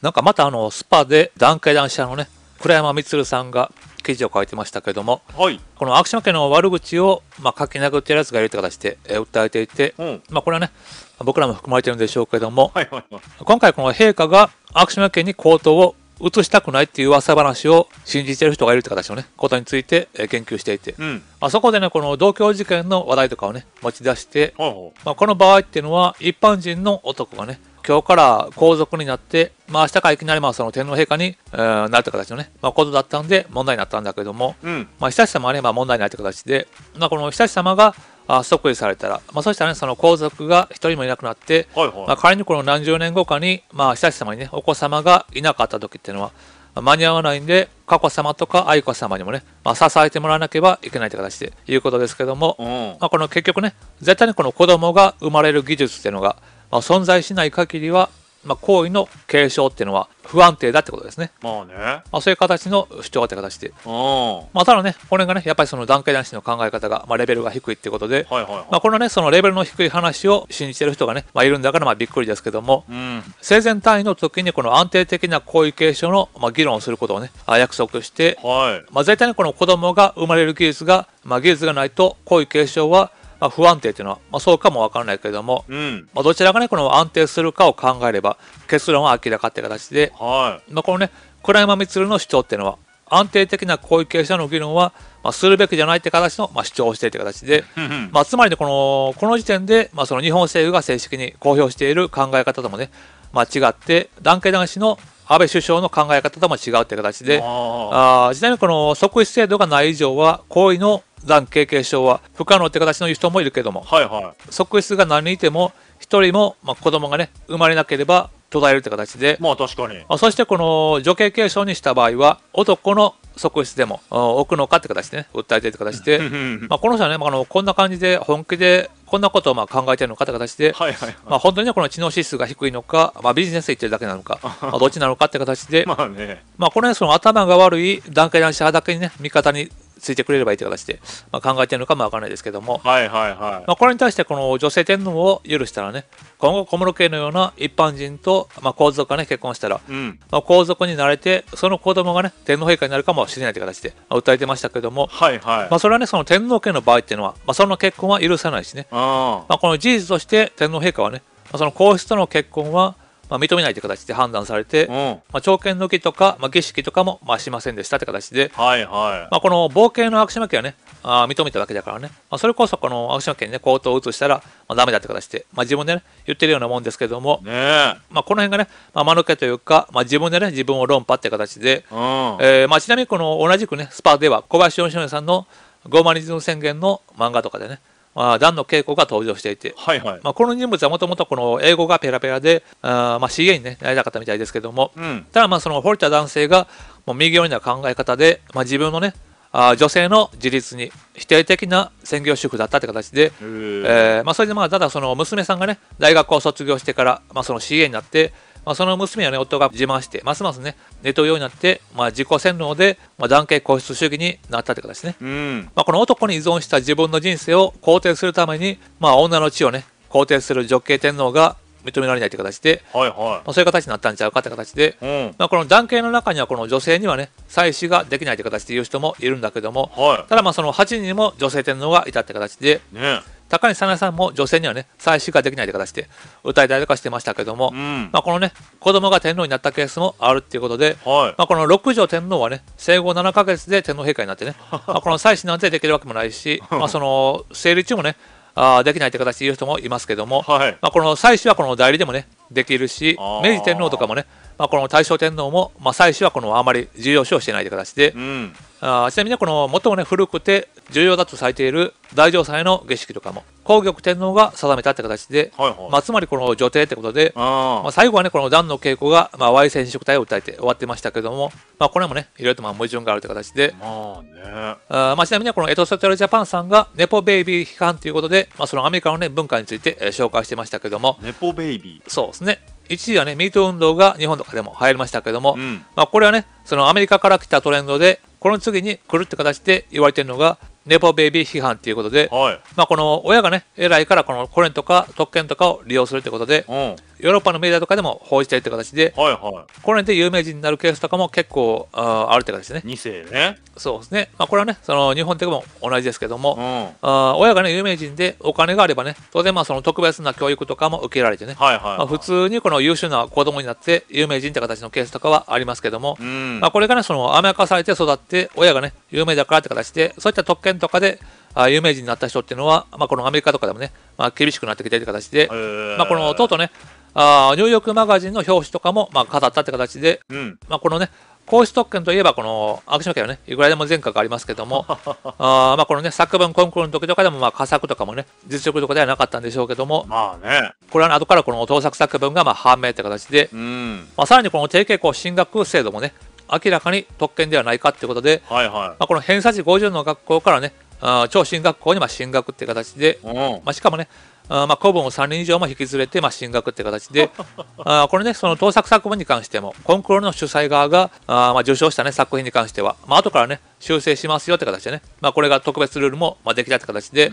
なんかまたあの、スパで男系男子のね、倉山光さんが記事を書いてましたけども、はい、この悪ク家の悪口を、まあ、書き殴ってるやつがいるって形で、えー、訴えていて、うん、まあ、これはね僕らも含まれてるんでしょうけども、はいはいはい、今回この陛下が悪ク家に口頭を移したくないっていう噂話を信じてる人がいるって形のねことについて、えー、研究していて、うん、まあ、そこでねこの同居事件の話題とかをね持ち出して、はいはい、まあ、この場合っていうのは一般人の男がね今日から皇族になって、まあ明日からいきなりまあその天皇陛下に、えー、なるって形のね、まあ、ことだったんで問題になったんだけども、うん、まあ悠仁さまはね、まあ、問題になっう形で、まあ、この悠仁さまがあ即位されたら、まあ、そしたらねその皇族が一人もいなくなって、はいはい、まあ、仮にこの何十年後かに、まあ、悠仁さまにねお子様がいなかった時っていうのは間に合わないんで佳子さまとか愛子さまにもね、まあ、支えてもらわなければいけないという形でいうことですけども、うん、まあ、この結局ね絶対にこの子供が生まれる技術っていうのがまあ、存在しない限りは、まあ、行為の継承っていうのは不安定だってことですね。まあね。まあ、そういう形の主張って形で。うん。まあ、ただね、これがね、やっぱりその段階男子の考え方が、まあ、レベルが低いってことで、はいはいはい、まあ、このね、そのレベルの低い話を信じてる人がね、まあ、いるんだから、まあ、びっくりですけども、うん、生前単位の時にこの安定的な行為継承の、まあ、議論をすることをね、あ約束して、はい、まあ、絶対にこの子供が生まれる技術が、まあ、技術がないと行為継承はまあ、不安定というのは、まあ、そうかもわからないけれども、うん、まあ、どちらがね、この安定するかを考えれば、結論は明らかという形で、はい、まあ、このね、倉山光の主張っていうのは、安定的な後位継者の議論は、まあ、するべきじゃないって形の、まあ、主張をしているという形で、まあ、つまり、ね、このこの時点で、まあ、その日本政府が正式に公表している考え方ともね、まあ、違って、男系男子の安倍首相の考え方とも違うという形で、ああみにこの即位制度がない以上は、行為の残刑継承は不可能という形の人もいるけども、はいはい、即位数が何人いても、1人も、まあ、子供がね、生まれなければ途絶えるという形で、まあ確かに。そしてこの女系継承にした場合は、男の側室でも置くのかって形で、ね、訴えてる形で、まあ、この人はね、あ、のこんな感じで本気でこんなことをまあ考えてるのかって形で、はいはいはい、まあ、本当に、ね、この知能指数が低いのか、まあ、ビジネスで言ってるだけなのか、まあどっちなのかって形で、まあねまあ、この辺、頭が悪い段階男子派だけにね、味方についてくれればいいという形で、まあ、考えているのかもわからないですけども、はいはいはいまあ、これに対してこの女性天皇を許したらね今後小室家のような一般人と、まあ、皇族がね結婚したら、うん、まあ、皇族になれてその子供がね天皇陛下になるかもしれないという形で、まあ、訴えてましたけども、はいはいまあ、それはねその天皇家の場合っていうのは、まあ、その結婚は許さないしねあ、まあ、この事実として天皇陛下はね、まあ、その皇室との結婚はまあ、認めないという形で判断されて、うん、まあ、朝見抜きとか、まあ、儀式とかも、まあ、しませんでしたという形で、はいはいまあ、この冒険の悪島家はね、あ認めただけだからね、まあ、それこそこの悪島家にね、口頭を移したら、まあ、ダメだいう形で、まあ、自分でね、言ってるようなもんですけども、ねまあ、この辺がね、まあ、間抜けというか、まあ、自分でね、自分を論破って形で、うんえーまあ、ちなみにこの同じくね、スパでは小林義則さんの「マニズム宣言」の漫画とかでね、まあ、段の恵子が登場していて、はいはいまあ、この人物はもともとこの英語がペラペラで、あまあ、CA に、ね、なりたかったみたいですけども、うん、ただまあその堀田男性がもう右寄りな考え方で、まあ、自分のねあ女性の自立に否定的な専業主婦だったって形で、えーまあ、それでまあただその娘さんがね大学を卒業してから、まあ、その CA になって、まあ、その娘をね、夫が自慢して、ますますね、寝ネるようになって、まあ、自己洗脳で、まあ、男系固執主義になったという形ね。うん、まあ、この男に依存した自分の人生を肯定するために、まあ、女の地をね、肯定する女系天皇が認められないという形で、はいはいまあ、そういう形になったんちゃうかという形で、うん、まあ、この男系の中にはこの女性にはね妻子ができないという形で言う人もいるんだけども、はい、ただまあその8人も女性天皇がいたという形で、ね、高西早苗さんも女性にはね妻子ができないという形で歌いたりとかしてましたけども、うん、まあ、このね子供が天皇になったケースもあるっていうことで、はい、まあ、この六条天皇はね生後7か月で天皇陛下になってねまあこの妻子なんてできるわけもないし、まあ、その生理中もねあできないって形で言う人もいますけども、はい、まあ、この祭祀はこの代理でもねできるし明治天皇とかもね、まあ、この大正天皇も、まあ、祭祀はこのあまり重要視をしてないって形で、うん、あちなみにこの最もね古くて重要だとされている大乗祭の儀式とかも皇極天皇が定めたって形で、はいはい、まあ、つまりこの女帝ってことでまあ、最後はねこの段の稽古が、まあ、Y 染色体を訴えて終わってましたけども、まあ、これもねいろいろとまあ矛盾があるって形で、まあねあまあ、ちなみにこのエトソテルジャパンさんがネポベイビー批判ということで、まあ、そのアメリカの、ね、文化について、え紹介してましたけどもネポベイビーそうですね一時はね、ミート運動が日本とかでも流行りましたけども、うん、まあ、これはね、そのアメリカから来たトレンドで、この次に来るって形で言われてるのがネポベイビー批判ということで、はい、まあ、この親がね偉いからこのコレンとか特権とかを利用するということで、うん、ヨーロッパのメディアとかでも報じているという形で、はいはい、コレンで有名人になるケースとかも結構ああるという形ですね。2世ね。そうですね。まあ、これはねその日本でも同じですけども、うん、あ親がね有名人でお金があればね当然まあその特別な教育とかも受けられてね、はいはい、はい、まあ、普通にこの優秀な子供になって有名人って形のケースとかはありますけども、うん、まあ、これがねその甘やかされて育って親がね有名だからって形でそういった特権とかであ有名人になった人っていうのは、まあ、このアメリカとかでもね、まあ、厳しくなってきてる形で、まあ、このとうとうねあニューヨークマガジンの表紙とかも、まあ、飾ったって形で、うん、まあ、このね皇室特権といえばこのアクション家はねいくらでも前科がありますけども あまあこのね作文コンクールの時とかでもまあ佳作とかもね実力とかではなかったんでしょうけどもまあねこれは、後からこの盗作作文がまあ判明って形で、うん、まあ、さらにこの定型校進学制度もね明らかに特権ではないかということで、はいはいまあ、この偏差値50の学校からねあ超進学校にまあ進学っていう形で、うん、まあ、しかもねあまあ古文を3人以上も引き連れてまあ進学って形で あこれねその盗作作文に関してもコンクールの主催側があまあ受賞した、ね、作品に関しては、まあ後からね修正しますよって形でね、まあ、これが特別ルールもまあできたって形で、え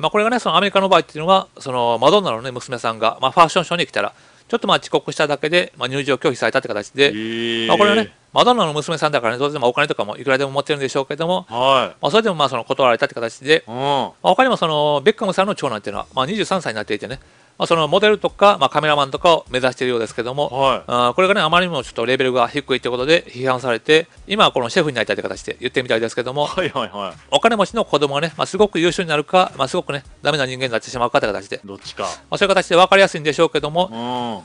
まあ、これがねそのアメリカの場合っていうのはそのマドンナの、ね、娘さんが、まあ、ファッションショーに来たらちょっとまあ遅刻しただけで、まあ、入場拒否されたって形で、えー、まあ、これはね、マドンナの娘さんだからね、当然まあお金とかもいくらでも持ってるんでしょうけども、はい、まあ、それでもまあその断られたって形で、うんまあ、他にもそのベッカムさんの長男っていうのは、まあ、23歳になっていてね、まあ、そのモデルとか、まあ、カメラマンとかを目指しているようですけども、はい、あこれがねあまりにもちょっとレベルが低いということで批判されて今はこのシェフになりたいという形で言ってみたいですけども、はいはいはい、お金持ちの子供がね、まあ、すごく優秀になるか、まあ、すごくねダメな人間になってしまうかという形でどっちか、まあ、そういう形で分かりやすいんでしょうけども、うん、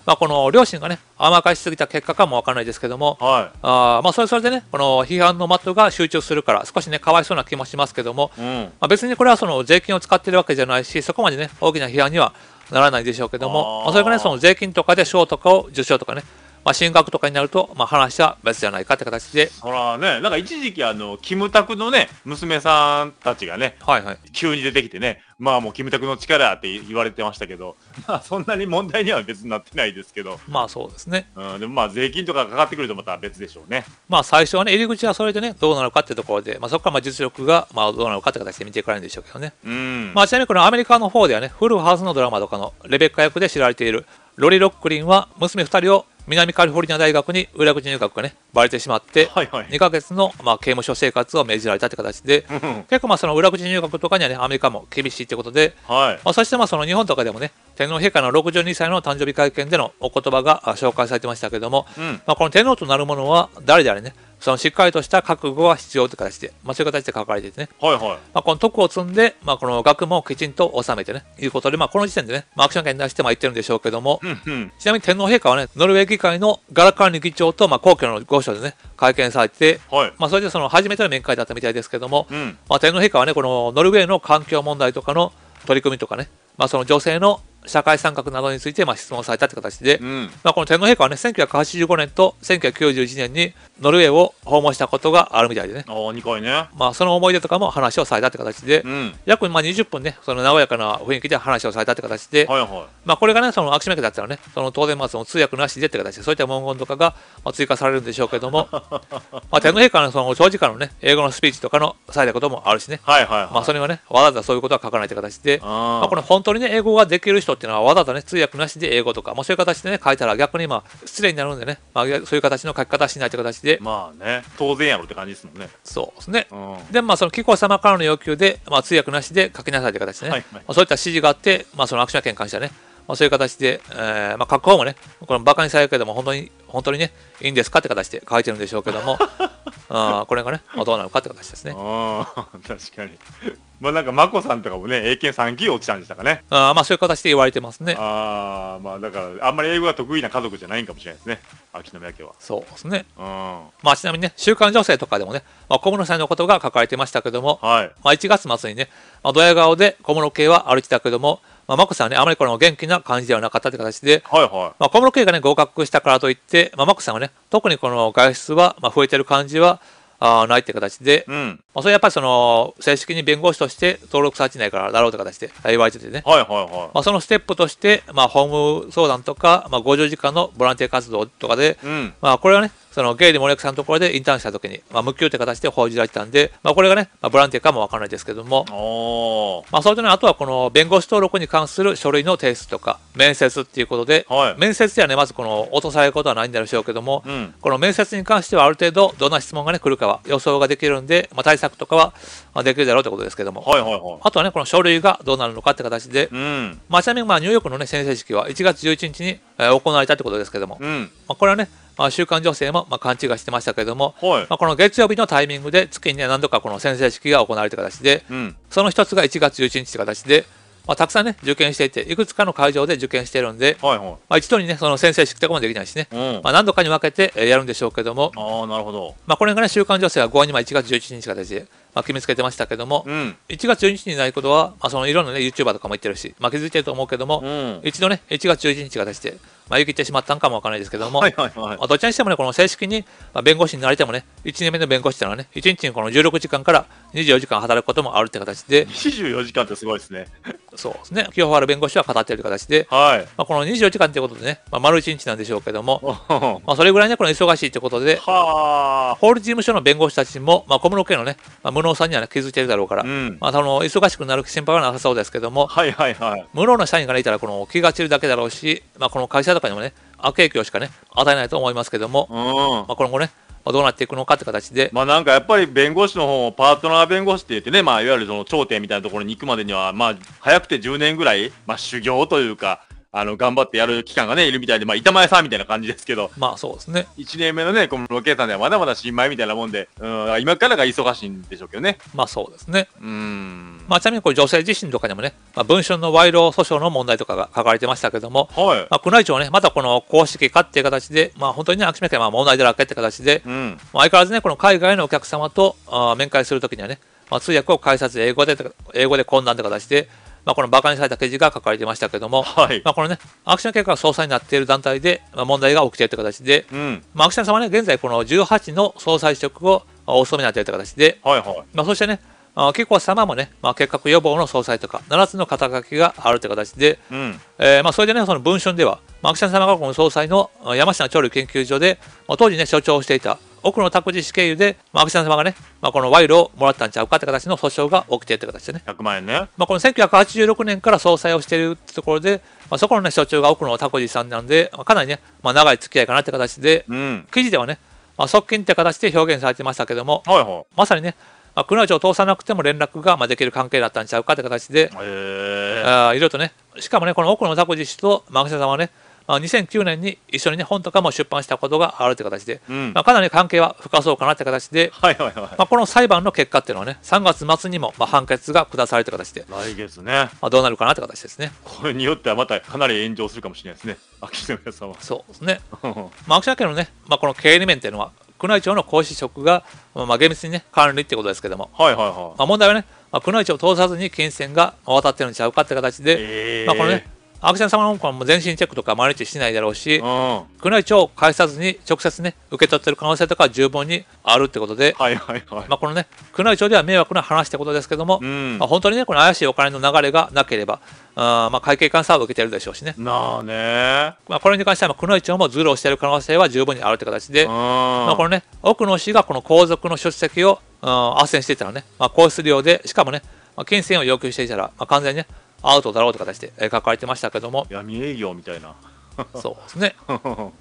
まあ、この両親がね甘かしすぎた結果かも分からないですけども、はいあまあ、それそれでねこの批判の的が集中するから少しねかわいそうな気もしますけども、うんまあ、別にこれはその税金を使ってるわけじゃないしそこまでね大きな批判にはならないでしょうけども、おそらくね、その税金とかで賞とかを、受賞とかね、まあ、進学とかになると、まあ、話は別じゃないかって形で。ほらね、なんか一時期、あの、キムタクのね、娘さんたちがね、はいはい、急に出てきてね、まあもうキムタクの力って言われてましたけど、まあそんなに問題には別になってないですけど。まあそうですね。うん、でもまあ税金とかかかってくるとまた別でしょうね。まあ最初はね、入り口はそれでね、どうなのかっていうところで、まあそこからまあ実力が、まあどうなのかって形で見ていかれるんでしょうけどね。うん。まあちなみにこのアメリカの方ではね、フルハウスのドラマとかのレベッカ役で知られているロリ・ロックリンは娘2人を南カリフォルニア大学に裏口入学がね、バレてしまって、はいはい、2ヶ月の、まあ、刑務所生活を命じられたって形で、結構まあその裏口入学とかにはね、アメリカも厳しいってことで、はい、まあ、そしてまあその日本とかでもね、天皇陛下の62歳の誕生日会見でのお言葉が紹介されてましたけども、うん、まあ、この天皇となるものは誰であれね、そのしっかりとした覚悟が必要という形で、まあ、そういう形で書かれてですね。はいはい。まあ、この徳を積んで、まあ、この学問をきちんと収めてね、いうことで、まあ、この時点でね、まあ、アクション権に出してまあ言ってるんでしょうけども、うんうん、ちなみに天皇陛下はね、ノルウェー議会のガラカン議長と、まあ、皇居の御所でね、会見されて、はい、まあ、それでその初めての面会だったみたいですけども、うん、まあ、天皇陛下はね、このノルウェーの環境問題とかの取り組みとかね、まあ、その女性の社会参画などについてまあ質問されたという形で、うん、まあ、この天皇陛下はね1985年と1991年にノルウェーを訪問したことがあるみたいでね2回ね、まあ、その思い出とかも話をされたという形で、うん、約まあ20分ねその和やかな雰囲気で話をされたという形で、はいはい、まあ、これがねその秋島家だったらねその当然まあその通訳なしでって形でそういった文言とかがまあ追加されるんでしょうけども まあ天皇陛下のその長時間のね英語のスピーチとかのされたこともあるしね、はいはいはい、まあ、それはねわざわざそういうことは書かないという形で、まあ、これ本当にね英語ができる人人っていうのはわざとね、通訳なしで英語とか、もうそういう形でね、書いたら逆にまあ失礼になるんでね、まあ、そういう形の書き方しないという形で。まあね、当然やろって感じですもんね。そうですね。うん、で、まあ、その紀子様からの要求で、まあ、通訳なしで書きなさいという形でね、はいはい、まあ、そういった指示があって、まあ、そのアクション権に関してはね、まあ、そういう形で、えー、まあ、格好もね、これもバカにされるけども、本当に、本当にね、いいんですかって形で書いてるんでしょうけども、あこれがね、まあ、どうなのかって形ですね。あ確かに。まあなんか、眞子さんとかもね、英検3級落ちたんでしたかね。あまあそういう形で言われてますね。ああ、まあだから、あんまり英語が得意な家族じゃないんかもしれないですね、秋宮家は。そうですね。うん。まあちなみにね、週刊女性とかでもね、まあ、小室さんのことが書かれてましたけども、はい、まあ1月末にね、まあ、ドヤ顔で小室系は歩いてたけども、まあ、マコさんはね、あまりこの元気な感じではなかったという形で、はいはいまあ、小室圭がね、合格したからといって、まあ、マコさんはね、特にこの外出は、まあ、増えてる感じは、あないって形で、うん、まあ、それやっぱりその正式に弁護士として登録されてないからだろうという形で言われててね、はいはいはいまあ、そのステップとして、まあ、法務相談とか、まあ、50時間のボランティア活動とかで、うん、まあ、これはねそのゲイで森脇さんのところでインターンしたときに、まあ、無給って形で報じられてたんで、まあ、これがね、まあ、ボランティアかもわからないですけども、まあ、それとね、あとはこの弁護士登録に関する書類の提出とか、面接っていうことで、はい、面接ではね、まずこの落とされることはないんでしょうけども、うん、この面接に関してはある程度、どんな質問がね、来るかは予想ができるんで、まあ、対策とかはできるだろうということですけども、はいはいはい、あとはね、この書類がどうなるのかって形で、うん、まあ、ちなみにまあニューヨークのね、先生式は1月11日に行われたってことですけども、うん、まあ、これはね、まあ、週刊女性もまあ勘違いしてましたけれども、はい、まあ、この月曜日のタイミングで月に、何度かこの宣誓式が行われた形で、うん、その一つが1月11日という形で、まあ、たくさんね受験していていくつかの会場で受験してるんで、はいはい、まあ、一度にねその先生式とかもできないしね、うん、まあ、何度かに分けてやるんでしょうけどもあなるほど、まあ、これがね「週刊女性」は5にま1月11日形でまあ、決めつけてましたけども、うん、1月12日にないことは、まあ、そのいろんな、ね、YouTuber とかも言ってるし、まあ、気づいてると思うけども、うん、一度ね1月11日が出して、まあ、言い切ってしまったんかもわからないですけども、はいはいはい、まあ、どちらにしてもねこの正式に、まあ、弁護士になれてもね1年目の弁護士っていうのはね1日にこの16時間から24時間働くこともあるって形で24時間ってすごいですねそうですね清原弁護士は語っている形で、はいまあ、この24時間ということでね、まあ、丸1日なんでしょうけどもまあそれぐらいねこの忙しいということで法律事務所の弁護士たちも、まあ、小室家のね、まあ、室さんには、ね、気づいてるだろうから、うん、まあ、その忙しくなる心配はなさそうですけども、はいはいはい、室の社員からいたらこの気が散るだけだろうし、まあ、この会社とかにもね悪影響しかね与えないと思いますけども、うん、まあ、今後ねまあ、どうなっていくのかって形で。まあなんかやっぱり弁護士の方もパートナー弁護士って言ってね、まあいわゆるその頂点みたいなところに行くまでには、まあ早くて10年ぐらい、まあ修行というか、あの、頑張ってやる期間がね、いるみたいで、まあ、板前さんみたいな感じですけど、まあそうですね。1年目のね、このロケさんではまだまだ新米みたいなもんで、うん、今からが忙しいんでしょうけどね。まあそうですね。うん。まあちなみにこれ女性自身とかにもね、まあ、文春の賄賂訴訟の問題とかが書かれてましたけども、はい。まあ、宮内庁はね、またこの公式化っていう形で、まあ本当にね、秋島県は問題だらけって形で、うん。まあ、相変わらずね、この海外のお客様とあ面会するときにはね、まあ、通訳を介さず英語で、英語で困難って形で、まあ、この馬鹿にされた記事が書かれてましたけども、はい、まあ、このね、アクション計画が総裁になっている団体で、まあ、問題が起きているという形で、うん、まあ、アクション様ね、現在、この18の総裁職をお務めになっているという形で、はいはい、まあ、そしてね、結構様もね、まあ、結核予防の総裁とか7つの肩書きがあるという形で、うん、えー、まあ、それでねその文春では、まあ、アクション様がこの総裁の山下調理研究所で、まあ、当時ね所長をしていた奥野拓司氏経由で、まあ、安倍さん様がね、まあ、この賄賂をもらったんちゃうかって形の訴訟が起きてるって形でね。100万円ね。まあ、この1986年から総裁をしているところで、まあ、そこのね、所長が奥野拓司さんなんで、まあ、かなりね、まあ、長い付き合いかなって形で、うん、記事ではね、まあ、側近って形で表現されてましたけども、はいはい、まさにね、まあ、宮内庁を通さなくても連絡がまあできる関係だったんちゃうかって形で、あいろいろとね、しかもね、この奥野拓司氏とマグセさんはね、2009年に一緒に、ね、本とかも出版したことがあるという形で、うん、まあ、かなり関係は深そうかなという形で、はいはいはいまあ、この裁判の結果っていうのはね3月末にもまあ判決が下されるという形で来月ね、まあ、どうなるかなという形ですねこれによってはまたかなり炎上するかもしれないですね 秋篠宮さんはそうですね まあ秋篠家のね、まあ、この経営面っていうのは宮内庁の公私職が、まあ、厳密にね管理ってことですけども、はいはいはいまあ、問題はね、まあ、宮内庁を通さずに金銭が渡ってるんちゃうかって形で、えー、まあ、このねアクシン様の方も全身チェックとか毎日しないだろうし、宮内庁を介さずに直接ね、受け取ってる可能性とか十分にあるってことで、はいはいはいまあ、このね、宮内庁では迷惑な話ってことですけども、うん、まあ、本当にね、この怪しいお金の流れがなければ、あまあ、会計監査を受けてるでしょうしね。なあねまあ、これに関しては、宮内庁もズルをしている可能性は十分にあるって形で、まあ、このね、奥の氏がこの皇族の出席を斡旋していたらね、まあ、皇室料で、しかもね、まあ、金銭を要求していたら、まあ、完全にね、アウトだろうという形で書かれてましたけども闇営業みたいな そうですね、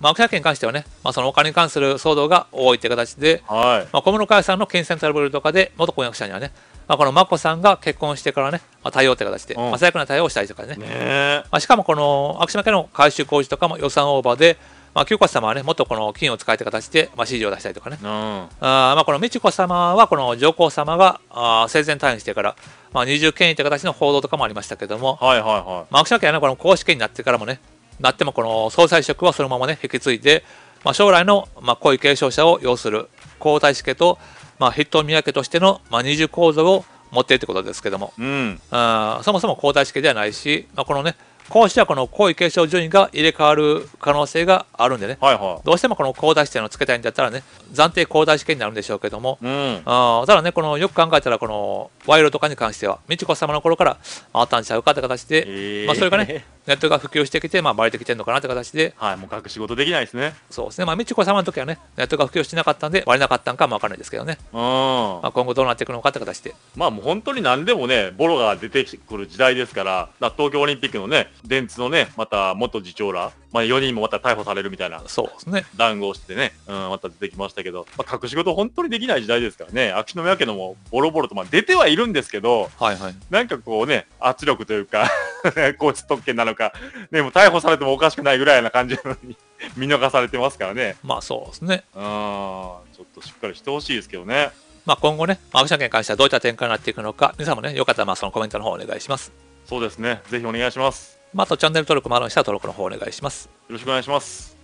まあ、秋田県に関してはね、まあ、そのお金に関する騒動が多いという形で、はい、まあ、小室佳代さんの金銭トラブルとかで元婚約者にはね、まあ、この眞子さんが結婚してからね、まあ、対応という形で、うん、まあ、最悪な対応をしたりとかねね、まあ、しかもこの秋島家の改修工事とかも予算オーバーでまあ、清子様はね、もっとこの金を使いた形で、まあ、指示を出したりとかね、うん、あまあ、この美智子様は、この上皇様があ生前退院してから、まあ、二重権威という形の報道とかもありましたけども、はいはいはい、まあ、秋島県は、ね、この公式権になってからもね、なってもこの総裁職はそのままね、引き継いで、まあ、将来の、まあ、皇位継承者を要する皇太子家と、まあ、筆頭宮家としての、まあ、二重構造を持っているということですけども、うん、あそもそも皇太子家ではないし、まあ、このね、今週はこの皇位継承順位が入れ替わる可能性があるんでね、はいはい、どうしてもこの皇太子というのをつけたいんだったらね、暫定皇太子権になるんでしょうけども、うん、あただね、このよく考えたら、この賄賂とかに関しては、美智子様の頃からあったんちゃうかって形で、えー、まあ、それがね、ネットが普及してきて、まあ、バレてきてるのかなって形で、はい、もう隠し事できないですね。そうですね、まあ、美智子様の時はね、ネットが普及してなかったんで、割れなかったんかもわからないですけどね、うんまあ、今後どうなっていくのかって形で。まあ、もう本当に何でもね、ボロが出てくる時代ですから、東京オリンピックのね、電通のね、また元次長ら、まあ、4人もまた逮捕されるみたいな、そうですね、談合してね、うん、また出てきましたけど、まあ、隠し事、本当にできない時代ですからね、秋篠宮家のもボロボロと、まあ、出てはいるんですけど、はいはい、なんかこうね、圧力というか 高知特権なのか、ね、も逮捕されてもおかしくないぐらいな感じなのに 見逃されてますからね。まあそうですね。ん、ちょっとしっかりしてほしいですけどね。まあ今後ね、青木車検に関してはどういった展開になっていくのか、皆さんもね、よかったらまあそのコメントの方お願いします。そうですね、ぜひお願いします。まあ、あとチャンネル登録もあるので、登録の方お願いします。よろしくお願いします。